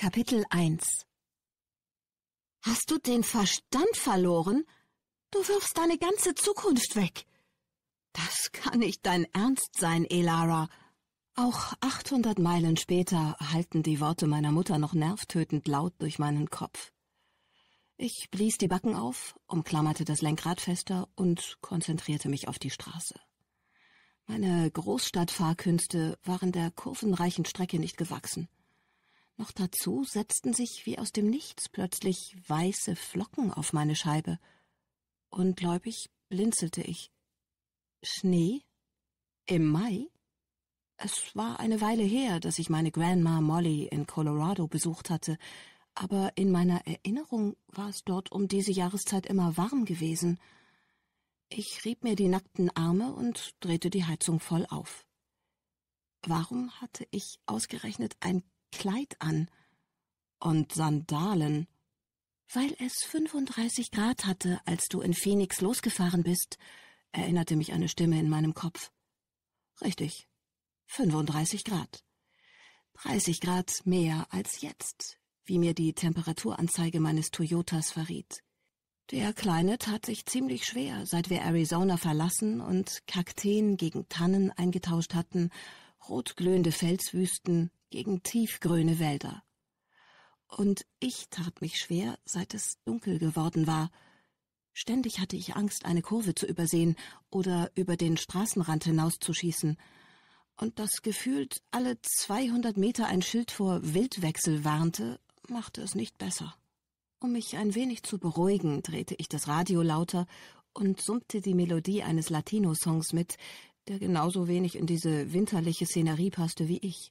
Kapitel 1 Hast du den Verstand verloren? Du wirfst deine ganze Zukunft weg. Das kann nicht dein Ernst sein, Elara. Auch 800 Meilen später halten die Worte meiner Mutter noch nervtötend laut durch meinen Kopf. Ich blies die Backen auf, umklammerte das Lenkrad fester und konzentrierte mich auf die Straße. Meine Großstadtfahrkünste waren der kurvenreichen Strecke nicht gewachsen. Noch dazu setzten sich wie aus dem Nichts plötzlich weiße Flocken auf meine Scheibe. Ungläubig blinzelte ich. Schnee? Im Mai? Es war eine Weile her, dass ich meine Grandma Molly in Colorado besucht hatte, aber in meiner Erinnerung war es dort um diese Jahreszeit immer warm gewesen. Ich rieb mir die nackten Arme und drehte die Heizung voll auf. Warum hatte ich ausgerechnet ein Kleid an und Sandalen. Weil es 35 Grad hatte, als du in Phoenix losgefahren bist, erinnerte mich eine Stimme in meinem Kopf. Richtig. 35 Grad. 30 Grad mehr als jetzt, wie mir die Temperaturanzeige meines Toyotas verriet. Der Kleine tat sich ziemlich schwer, seit wir Arizona verlassen und Kakteen gegen Tannen eingetauscht hatten, rotglühende Felswüsten, gegen tiefgrüne Wälder. Und ich tat mich schwer, seit es dunkel geworden war. Ständig hatte ich Angst, eine Kurve zu übersehen oder über den Straßenrand hinauszuschießen. Und das gefühlt alle 200 Meter ein Schild vor Wildwechsel warnte, machte es nicht besser. Um mich ein wenig zu beruhigen, drehte ich das Radio lauter und summte die Melodie eines Latino-Songs mit, der genauso wenig in diese winterliche Szenerie passte wie ich.